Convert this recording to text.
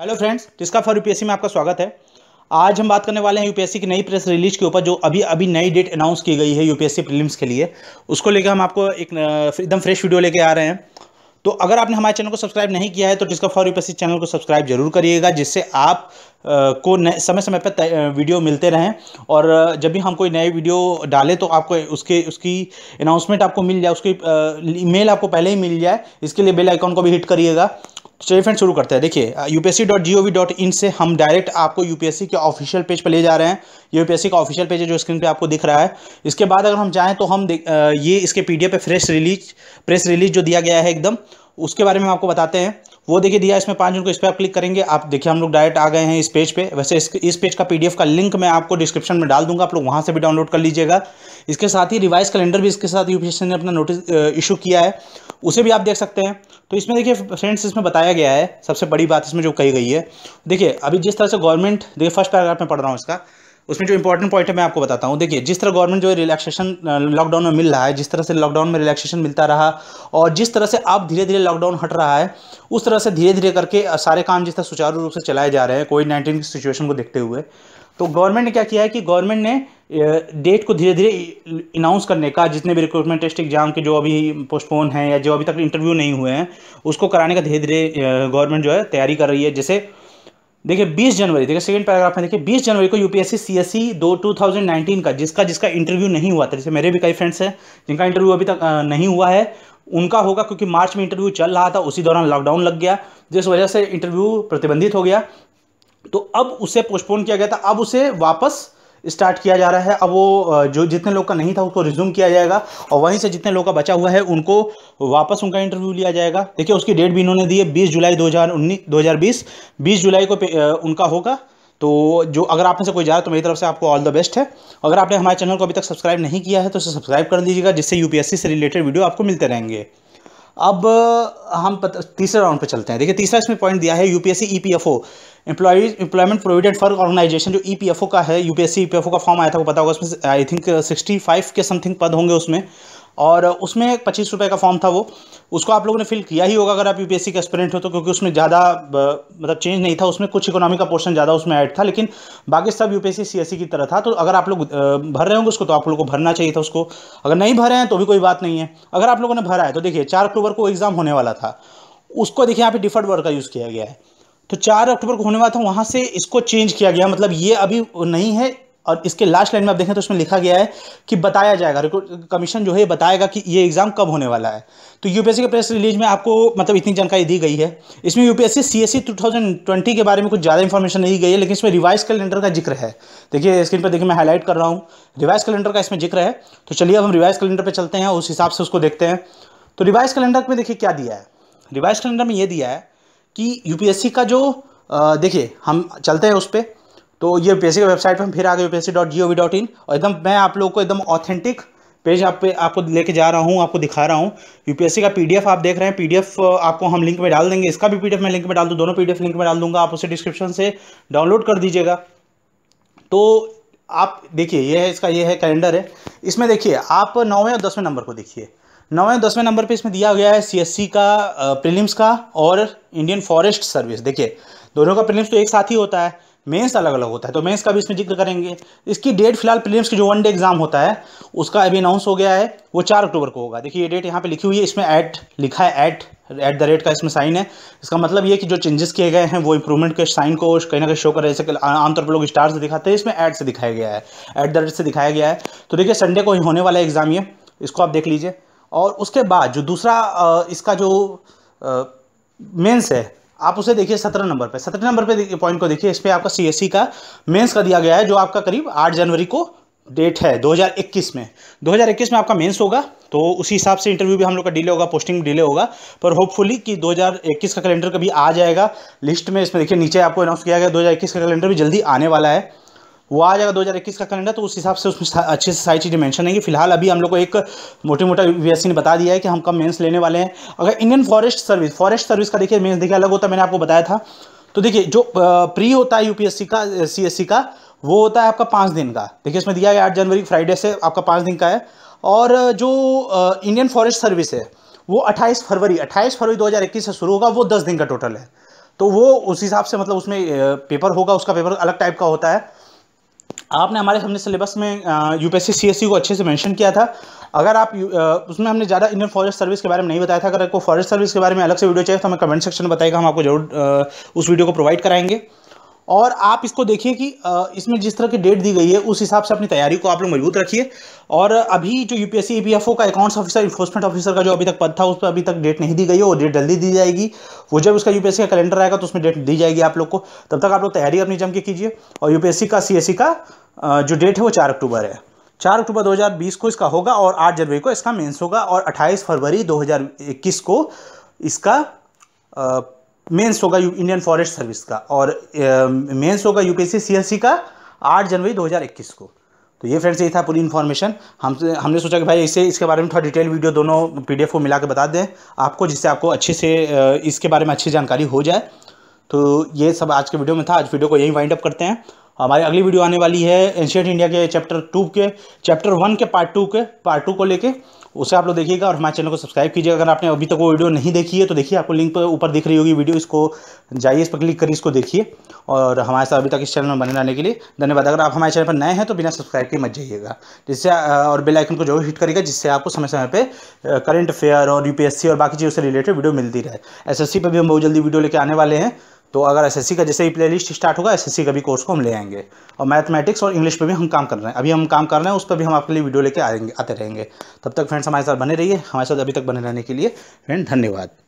hello friends जिसका for UPSC में आपका स्वागत है आज हम बात करने वाले हैं यूपीएससी की नई प्रेस रिलीज के ऊपर जो अभी अभी नई डेट अनाउंस की गई है यूपीएससी प्रीलिम्स के लिए उसको लेकर हम आपको एक एकदम फ्रेश वीडियो लेके आ रहे हैं तो अगर आपने हमारे चैनल को सब्सक्राइब नहीं किया है तो टिस्का फॉर यूपीएससी चैनल को सब्सक्राइब जरूर करिएगा जिससे आप को समय समय पर वीडियो मिलते रहें और जब भी हम कोई नए वीडियो डालें तो आपको उसके उसकी अनाउंसमेंट आपको मिल जाए उसकी ईमेल आपको पहले ही मिल जाए इसके लिए बेल आइकॉन को भी हिट करिएगा चलिए फ्रेंड शुरू करते हैं देखिए इन से हम डायरेक्ट आपको यूपीएससी के ऑफिशियल पेज पर ले जा रहे हैं यूपीएससी का ऑफिशियल पेज है जो स्क्रीन पे आपको दिख रहा है इसके बाद अगर हम चाहें तो हम ये इसके पीडीएफ पे फ्रेश रिलीज प्रेस रिलीज जो दिया गया है एकदम उसके बारे में हम आपको बताते हैं वो देखिए दिया इसमें पाँच जून को इस पर आप क्लिक करेंगे आप देखिए हम लोग डायरेक्ट आ गए हैं इस पेज पे वैसे इस इस पेज का पीडीएफ का लिंक मैं आपको डिस्क्रिप्शन में डाल दूंगा आप लोग वहाँ से भी डाउनलोड कर लीजिएगा इसके साथ ही रिवाइज कैलेंडर भी इसके साथ यूपीएससी ने अपना नोटिस इशू किया है उसे भी आप देख सकते हैं तो इसमें देखिए फ्रेंड्स इसमें बताया गया है सबसे बड़ी बात इसमें जो कही गई है देखिए अभी जिस तरह से गवर्नमेंट देखिए फर्स्ट पैराग्राफ में पढ़ रहा हूँ इसका उसमें जो इंपॉर्टेंट पॉइंट है मैं आपको बताता हूँ देखिए जिस तरह गवर्नमेंट जो है रिलैक्सेशन लॉकडाउन में मिल रहा है जिस तरह से लॉकडाउन में रिलैक्सेशन मिलता रहा और जिस तरह से अब धीरे धीरे लॉकडाउन हट रहा है उस तरह से धीरे धीरे करके सारे काम जिस तरह सुचारू रूप से चलाए जा रहे हैं कोविड नाइन्टीन की सिचुएशन को देखते हुए तो गवर्नमेंट ने क्या किया है कि गवर्नमेंट ने डेट को धीरे धीरे अनाउंस करने का जितने भी रिक्रूटमेंट टेस्ट एग्जाम के जो अभी पोस्टपोन हैं या जो अभी तक इंटरव्यू नहीं हुए हैं उसको कराने का धीरे धीरे गवर्नमेंट जो है तैयारी कर रही है जैसे देखिए 20 जनवरी देखिए सेकंड पैराग्राफ में देखिए 20 जनवरी को यूपीएससी सीएससी e दो 2019 का जिसका जिसका इंटरव्यू नहीं हुआ था जैसे मेरे भी कई फ्रेंड्स हैं जिनका इंटरव्यू अभी तक नहीं हुआ है उनका होगा क्योंकि मार्च में इंटरव्यू चल रहा था उसी दौरान लॉकडाउन लग गया जिस वजह से इंटरव्यू प्रतिबंधित हो गया तो अब उसे पोस्टपोन किया गया था अब उसे वापस स्टार्ट किया जा रहा है अब वो जो जितने लोग का नहीं था उसको रिज्यूम किया जाएगा और वहीं से जितने लोग का बचा हुआ है उनको वापस उनका इंटरव्यू लिया जाएगा देखिए उसकी डेट भी इन्होंने दी है बीस जुलाई दो हज़ार उन्नीस दो हज़ार बीस बीस जुलाई को उनका होगा तो जो अगर आप में से कोई जा रहा है तो मेरी तरफ से आपको ऑल द बेस्ट है अगर आपने हमारे चैनल को अभी तक सब्सक्राइब नहीं किया है तो उसे सब्सक्राइब कर लीजिएगा जिससे यूपीएससी से रिलेटेड वीडियो आपको मिलते रहेंगे अब हम तीसरे राउंड पर चलते हैं देखिए तीसरा इसमें पॉइंट दिया है UPSC EPFO employees employment provident for organisation जो ई e का है यूपीएससी ईपीएफओ e का फॉर्म आया था वो पता होगा उसमें आई थिंक सिक्सटी फाइव के समथिंग पद होंगे उसमें और उसमें पच्चीस रुपये का फॉर्म था वो उसको आप लोगों ने फिल किया ही होगा अगर आप यूपीएससी के एक्सपेरेंट हो तो क्योंकि उसमें ज़्यादा मतलब चेंज नहीं था उसमें कुछ इकोनॉमी का पोर्शन ज़्यादा उसमें ऐड था लेकिन बाकी सब यूपीएससी सीएससी की तरह था तो अगर आप लोग भर रहे होंगे उसको तो आप लोगों को भरना चाहिए था उसको अगर नहीं भरे हैं तो भी कोई बात नहीं है अगर आप लोगों ने भरा है तो देखिए चार अक्टूबर को एग्ज़ाम होने वाला था उसको देखिए यहाँ पे डिफर्ड वर्ड का यूज़ किया गया है तो चार अक्टूबर को होने वाला था वहाँ से इसको चेंज किया गया मतलब ये अभी नहीं है और इसके लास्ट लाइन में आप देखें तो उसमें लिखा गया है कि बताया जाएगा कमीशन जो है बताएगा कि ये एग्ज़ाम कब होने वाला है तो यूपीएससी के प्रेस रिलीज में आपको मतलब इतनी जानकारी दी गई है इसमें यूपीएससी सीएससी 2020 के बारे में कुछ ज़्यादा इन्फॉर्मेशन नहीं गई है लेकिन इसमें रिवाइज कैलेंडर का जिक्र है देखिए स्क्रीन पर देखिए मैं हाईलाइट कर रहा हूँ रिवाइज कैलेंडर का इसमें जिक्र है तो चलिए अब हम रिवाइज कैलेंडर पर चलते हैं उस हिसाब से उसको देखते हैं तो रिवाइज कैलेंडर में देखिए क्या दिया है रिवाइज कैलेंडर में ये दिया है कि यूपीएससी का जो देखिए हम चलते हैं उस पर तो ये यूपीएससी की वेबसाइट पर हम फिर आ गए UPSC dot G O V dot in और एकदम मैं आप लोगों को एकदम ऑथेंटिक पेज आप पे आपको लेके जा रहा हूँ आपको दिखा रहा हूँ यूपीएससी का पीडीएफ आप देख रहे हैं पीडीएफ आपको हम लिंक में डाल देंगे इसका भी पीडीएफ मैं लिंक में डाल दूँ दोनों पीडीएफ लिंक में डाल दूंगा आप उसे डिस्क्रिप्शन से डाउनलोड कर दीजिएगा तो आप देखिए ये है इसका ये है कैलेंडर है इसमें देखिए आप नौवें और दसवें नंबर को देखिए नौवें दसवें नंबर पे इसमें दिया गया है सीएससी का प्रीलिम्स का और इंडियन फॉरेस्ट सर्विस देखिए दोनों का प्रीलिम्स तो एक साथ ही होता है मेंस अलग अलग होता है तो मेंस का भी इसमें जिक्र करेंगे इसकी डेट फिलहाल प्रीलिम्स की जो वन डे एग्जाम होता है उसका अभी अनाउंस हो गया है वो चार अक्टूबर को होगा देखिए ये डेट यहाँ पे लिखी हुई है इसमें ऐट लिखा है ऐट एट द रेट का इसमें साइन है इसका मतलब ये कि जो चेंजेस किए गए हैं वो इंप्रूवमेंट के साइन को कहीं ना कहीं शो कर रहे हैं आमतौर पर लोग स्टार से दिखाते हैं इसमें ऐड से दिखाया गया है एट द रेट से दिखाया गया है तो देखिए संडे को ही होने वाला एग्जाम ये इसको आप देख लीजिए और उसके बाद जो दूसरा इसका जो मेंस है आप उसे देखिए सत्रह नंबर पे सत्रह नंबर पे पॉइंट को देखिए इस पर आपका सी का मेंस का दिया गया है जो आपका करीब आठ जनवरी को डेट है 2021 में 2021 में आपका मेंस होगा तो उसी हिसाब से इंटरव्यू भी हम लोग का डिले होगा पोस्टिंग डिले होगा पर होपफुली कि 2021 का कैलेंडर कभी आ जाएगा लिस्ट में इसमें देखिए नीचे आपको अनाउंस किया गया 2021 का कैलेंडर भी जल्दी आने वाला है वो आ जाएगा इक्कीस का कैलेंडर तो उस हिसाब से उसमें अच्छे से सारी चीज़ें मैंशन होंगी फिलहाल अभी हम लोग को एक मोटी मोटा यूएससी ने बता दिया है कि हम कब मेंस लेने वाले हैं अगर Indian forest service forest service का देखिए मेंस देखिए अलग होता है मैंने आपको बताया था तो देखिए जो प्री होता है यूपीएससी का सीएससी का वो होता है आपका पाँच दिन का देखिए इसमें दिया गया आठ जनवरी फ्राइडे से आपका पाँच दिन का है और जो इंडियन फॉरेस्ट सर्विस है वो 28 फरवरी 28 फरवरी 2021 से शुरू होगा वो 10 दिन का टोटल है तो वो उस हिसाब से मतलब उसमें पेपर होगा उसका पेपर अलग टाइप का होता है आपने हमारे हमने सिलेबस में यूपीएससी सीएससी e को अच्छे से मेंशन किया था अगर आप आ, उसमें हमने ज़्यादा इंडियन फॉरेस्ट सर्विस के बारे में नहीं बताया था अगर आपको फॉरेस्ट सर्विस के बारे में अलग से वीडियो चाहिए तो हमें कमेंट सेक्शन में बताएगा हम आपको जरूर उस वीडियो को प्रोवाइड कराएंगे और आप इसको देखिए कि इसमें जिस तरह की डेट दी गई है उस हिसाब से अपनी तैयारी को आप लोग मजबूत रखिए और अभी जो यू पी का अकाउंट्स ऑफिसर इन्फोर्समेंट ऑफिसर का जो अभी तक पद था उस पर अभी तक डेट नहीं दी गई है वो डेट जल्दी दी जाएगी वो जब उसका यू का कैलेंडर आएगा तो उसमें डेट दी जाएगी आप लोग को तब तक आप लोग तैयारी अपनी जम के कीजिए और यू का सी का जो डेट है वो चार अक्टूबर है चार अक्टूबर 2020 को इसका होगा और 8 जनवरी को इसका मेंस होगा और 28 फरवरी 2021 को इसका मेंस होगा इंडियन फॉरेस्ट सर्विस का और मेंस होगा यूपीएससी सीएससी का 8 जनवरी 2021 को तो ये फ्रेंड्स ये था पूरी इन्फॉर्मेशन हम हमने सोचा कि भाई इसे इसके बारे में थोड़ा डिटेल वीडियो दोनों पीडीएफ को मिला के बता दें आपको जिससे आपको अच्छे से इसके बारे में अच्छी जानकारी हो जाए तो ये सब आज के वीडियो में था आज वीडियो को यही वाइंड अप करते हैं हमारी अगली वीडियो आने वाली है एंशियट इंडिया के चैप्टर टू के चैप्टर वन के पार्ट टू के पार्ट टू को लेके उसे आप लोग देखिएगा और हमारे चैनल को सब्सक्राइब कीजिएगा अगर आपने अभी तक वो वीडियो नहीं देखी है तो देखिए आपको लिंक पर ऊपर दिख रही होगी वीडियो इसको जाइए इस पर क्लिक करिए इसको देखिए और हमारे साथ अभी तक इस चैनल में बने रहने के लिए धन्यवाद अगर आप हमारे चैनल पर नए हैं तो बिना सब्सक्राइब किए मत जाइएगा जिससे और बेलाइकन को जरूर हिट करेगा जिससे आपको समय समय पर करंट अफेयर और यू और बाकी चीज़ों से रिलेटेड वीडियो मिलती रहे एस पर भी हम बहुत जल्दी वीडियो लेकर आने वाले हैं तो अगर एसएससी का जैसे ही प्लेलिस्ट स्टार्ट होगा एसएससी का भी कोर्स को हम ले आएंगे और मैथमेटिक्स और इंग्लिश पे भी हम काम कर रहे हैं अभी हम काम कर रहे हैं उस पर भी हम आपके लिए वीडियो लेके आएंगे आते रहेंगे तब तक फ्रेंड्स हमारे साथ बने रहिए हमारे साथ अभी तक बने रहने के लिए फ्रेंड धन्यवाद